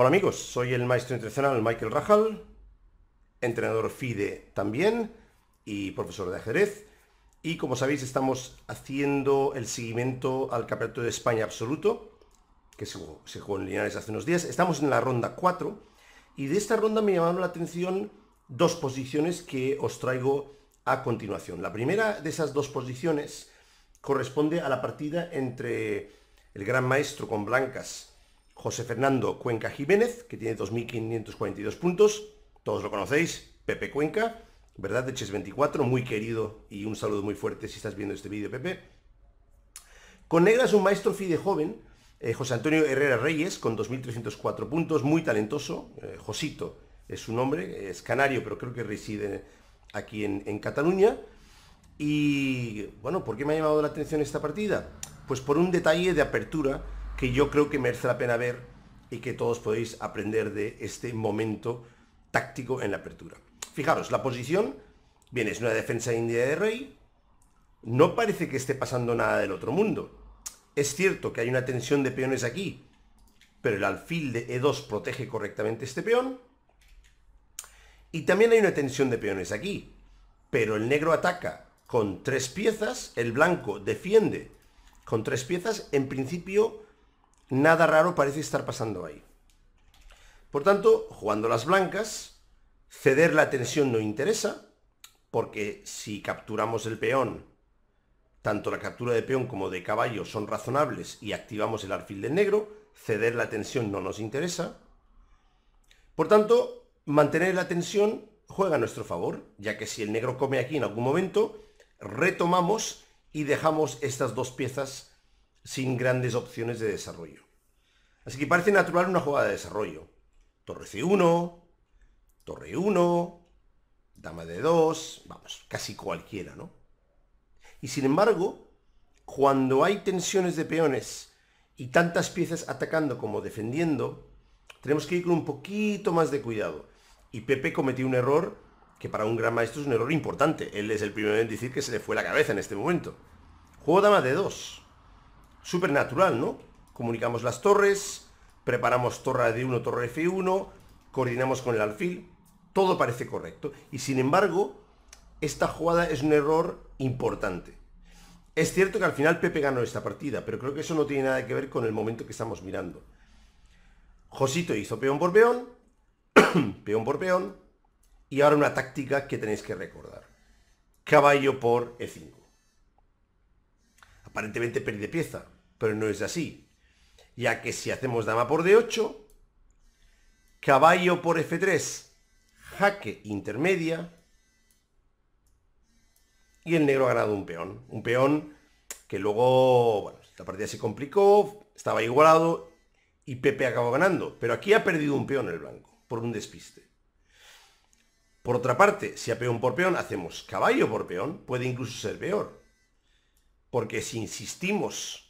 Hola amigos, soy el maestro internacional Michael Rajal, entrenador FIDE también y profesor de ajedrez. Y como sabéis estamos haciendo el seguimiento al Campeonato de España Absoluto, que se jugó, en Linares hace unos días. Estamos en la ronda 4 y de esta ronda me llamaron la atención dos posiciones que os traigo a continuación. La primera de esas dos posiciones corresponde a la partida entre el gran maestro con blancas José Fernando Cuenca Jiménez, que tiene 2.542 puntos, todos lo conocéis, Pepe Cuenca, ¿verdad? De Chess24, muy querido y un saludo muy fuerte si estás viendo este vídeo, Pepe. Con negras un maestro fide joven, eh, José Antonio Herrera Reyes, con 2.304 puntos, muy talentoso, eh, Josito es su nombre, es canario, pero creo que reside aquí en, en Cataluña. Y bueno, ¿por qué me ha llamado la atención esta partida? Pues por un detalle de apertura que yo creo que merece la pena ver y que todos podéis aprender de este momento táctico en la apertura. Fijaros, la posición, bien, es una defensa india de rey, no parece que esté pasando nada del otro mundo. Es cierto que hay una tensión de peones aquí, pero el alfil de E2 protege correctamente este peón. Y también hay una tensión de peones aquí, pero el negro ataca con tres piezas, el blanco defiende con tres piezas, en principio Nada raro parece estar pasando ahí. Por tanto, jugando las blancas, ceder la tensión no interesa, porque si capturamos el peón, tanto la captura de peón como de caballo son razonables y activamos el alfil del negro, ceder la tensión no nos interesa. Por tanto, mantener la tensión juega a nuestro favor, ya que si el negro come aquí en algún momento, retomamos y dejamos estas dos piezas sin grandes opciones de desarrollo. Así que parece natural una jugada de desarrollo. Torre C1, torre 1, dama de 2, vamos, casi cualquiera, ¿no? Y sin embargo, cuando hay tensiones de peones y tantas piezas atacando como defendiendo, tenemos que ir con un poquito más de cuidado. Y Pepe cometió un error que para un gran maestro es un error importante. Él es el primero en decir que se le fue la cabeza en este momento. Juego dama de 2 súper natural, ¿no? Comunicamos las torres, preparamos torre d 1 torre F1, coordinamos con el alfil, todo parece correcto. Y sin embargo, esta jugada es un error importante. Es cierto que al final Pepe ganó esta partida, pero creo que eso no tiene nada que ver con el momento que estamos mirando. Josito hizo peón por peón, peón por peón, y ahora una táctica que tenéis que recordar. Caballo por E5. Aparentemente perdí de pieza, pero no es así, ya que si hacemos dama por d8, caballo por f3, jaque intermedia, y el negro ha ganado un peón, un peón que luego, bueno, la partida se complicó, estaba igualado y Pepe acabó ganando, pero aquí ha perdido un peón el blanco, por un despiste. Por otra parte, si a peón por peón hacemos caballo por peón, puede incluso ser peor. Porque si insistimos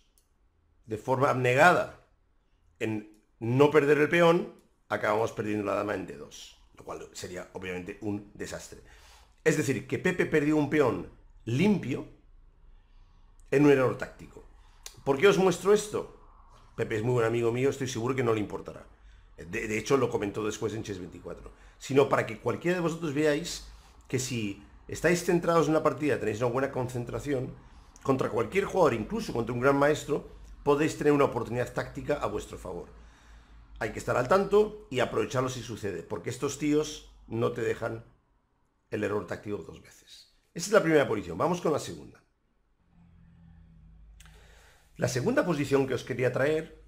de forma abnegada en no perder el peón, acabamos perdiendo la dama en D2, lo cual sería obviamente un desastre. Es decir, que Pepe perdió un peón limpio en un error táctico. ¿Por qué os muestro esto? Pepe es muy buen amigo mío, estoy seguro que no le importará. De, hecho, lo comentó después en Chess 24. Sino para que cualquiera de vosotros veáis que si estáis centrados en una partida, tenéis una buena concentración, contra cualquier jugador, incluso contra un gran maestro, podéis tener una oportunidad táctica a vuestro favor. Hay que estar al tanto y aprovecharlo si sucede, porque estos tíos no te dejan el error táctico dos veces. Esa es la primera posición. Vamos con la segunda. La segunda posición que os quería traer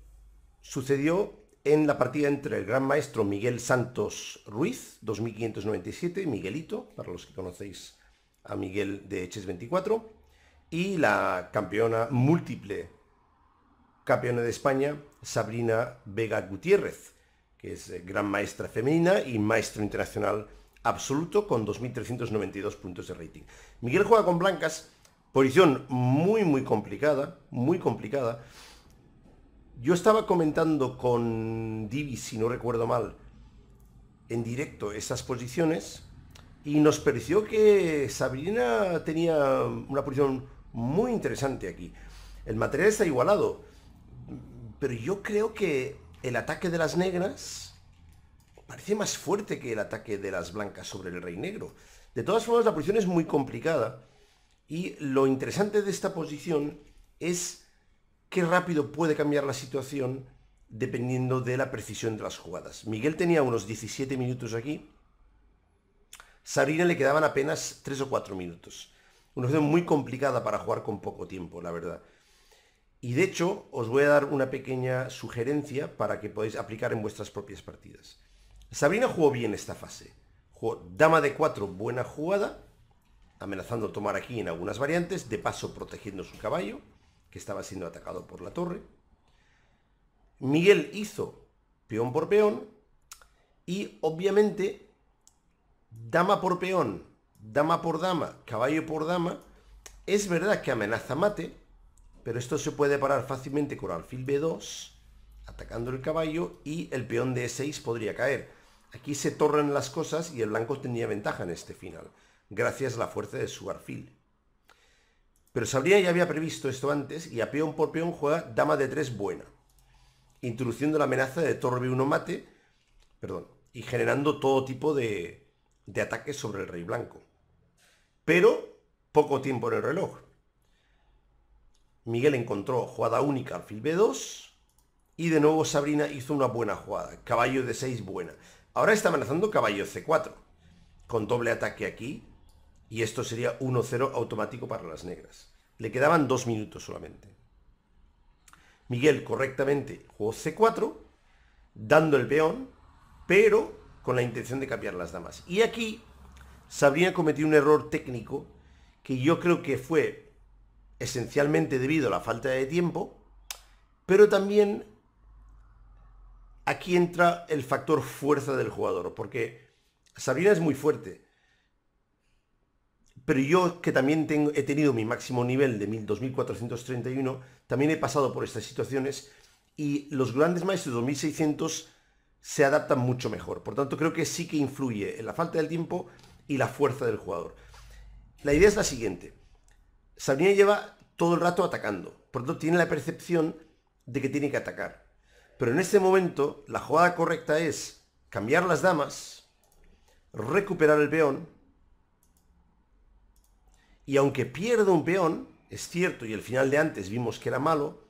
sucedió en la partida entre el gran maestro Miguel Santos Ruiz, 2597, Miguelito, para los que conocéis a Miguel de Eches 24, y la campeona múltiple campeona de España, Sabrina Vega Gutiérrez, que es eh, gran maestra femenina y maestro internacional absoluto con 2.392 puntos de rating. Miguel juega con blancas, posición muy, muy complicada, muy complicada. Yo estaba comentando con Divi, si no recuerdo mal, en directo esas posiciones y nos pareció que Sabrina tenía una posición muy interesante aquí. El material está igualado. Pero yo creo que el ataque de las negras parece más fuerte que el ataque de las blancas sobre el rey negro. De todas formas, la posición es muy complicada. Y lo interesante de esta posición es qué rápido puede cambiar la situación dependiendo de la precisión de las jugadas. Miguel tenía unos 17 minutos aquí. Sabrina le quedaban apenas 3 o 4 minutos. Una posición muy complicada para jugar con poco tiempo, la verdad. Y de hecho, os voy a dar una pequeña sugerencia para que podáis aplicar en vuestras propias partidas. Sabrina jugó bien esta fase. Jugó dama de 4, buena jugada, amenazando tomar aquí en algunas variantes, de paso protegiendo su caballo, que estaba siendo atacado por la torre. Miguel hizo peón por peón y obviamente dama por peón, dama por dama, caballo por dama, es verdad que amenaza mate, pero esto se puede parar fácilmente con alfil B2, atacando el caballo, y el peón D6 e podría caer. Aquí se tornan las cosas y el blanco tenía ventaja en este final, gracias a la fuerza de su alfil. Pero Sabrina ya había previsto esto antes y a peón por peón juega dama de 3 buena, introduciendo la amenaza de torre B1 mate, perdón, y generando todo tipo de ataques sobre el rey blanco. Pero poco tiempo en el reloj, Miguel encontró jugada única alfil B2. Y de nuevo Sabrina hizo una buena jugada. Caballo de 6 buena. Ahora está amenazando caballo C4. Con doble ataque aquí. Y esto sería 1-0 automático para las negras. Le quedaban dos minutos solamente. Miguel correctamente jugó C4. Dando el peón. Pero con la intención de cambiar las damas. Y aquí Sabrina cometió un error técnico que yo creo que fue esencialmente debido a la falta de tiempo, pero también aquí entra el factor fuerza del jugador, porque Sabrina es muy fuerte, pero yo que también he tenido mi máximo nivel de 2431, también he pasado por estas situaciones y los grandes maestros de 2600 se adaptan mucho mejor. Por tanto, creo que sí que influye en la falta de tiempo y la fuerza del jugador. La idea es la siguiente. Sabrina lleva todo el rato atacando. Por lo tanto, tiene la percepción de que tiene que atacar. Pero en este momento, la jugada correcta es cambiar las damas, recuperar el peón, y aunque pierda un peón, es cierto, y el final de antes vimos que era malo,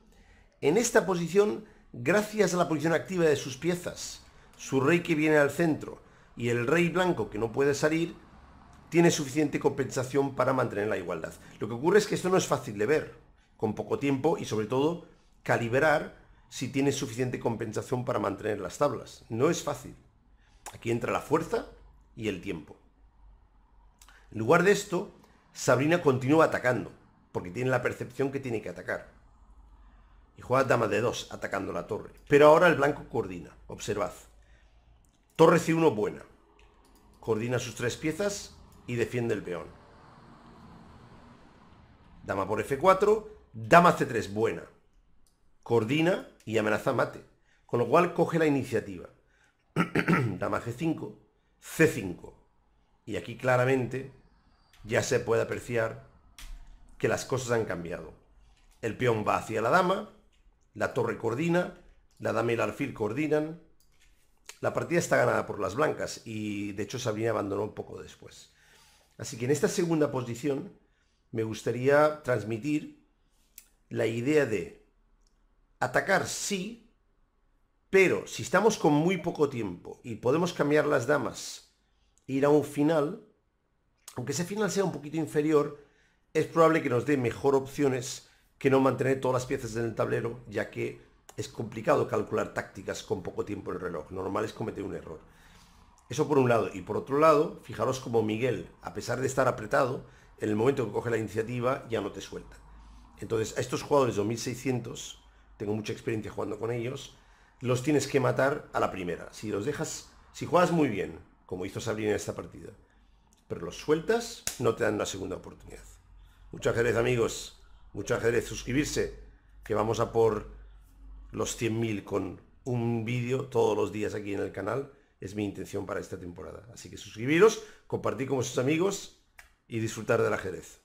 en esta posición, gracias a la posición activa de sus piezas, su rey que viene al centro y el rey blanco que no puede salir, tiene suficiente compensación para mantener la igualdad. Lo que ocurre es que esto no es fácil de ver, con poco tiempo y sobre todo calibrar si tiene suficiente compensación para mantener las tablas. No es fácil. Aquí entra la fuerza y el tiempo. En lugar de esto, Sabrina continúa atacando, porque tiene la percepción que tiene que atacar. Y juega dama de 2 atacando la torre. Pero ahora el blanco coordina. Observad. Torre C1 buena. Coordina sus tres piezas y defiende el peón. Dama por F4, dama C3, buena. Coordina y amenaza mate, con lo cual coge la iniciativa. dama G5, C5. Y aquí claramente ya se puede apreciar que las cosas han cambiado. El peón va hacia la dama, la torre coordina, la dama y el alfil coordinan. La partida está ganada por las blancas y de hecho Sabrina abandonó un poco después. Así que en esta segunda posición me gustaría transmitir la idea de atacar sí, pero si estamos con muy poco tiempo y podemos cambiar las damas, ir a un final, aunque ese final sea un poquito inferior, es probable que nos dé mejor opciones que no mantener todas las piezas en el tablero, ya que es complicado calcular tácticas con poco tiempo en el reloj. Normal es cometer un error. Eso por un lado. Y por otro lado, fijaros como Miguel, a pesar de estar apretado, en el momento que coge la iniciativa ya no te suelta. Entonces, a estos jugadores de 2600, tengo mucha experiencia jugando con ellos, los tienes que matar a la primera. Si los dejas, si juegas muy bien, como hizo Sabrina en esta partida, pero los sueltas, no te dan una segunda oportunidad. Mucho gracias amigos. Mucho por Suscribirse, que vamos a por los 100.000 con un vídeo todos los días aquí en el canal es mi intención para esta temporada. Así que suscribiros, compartir con vuestros amigos y disfrutar la ajedrez.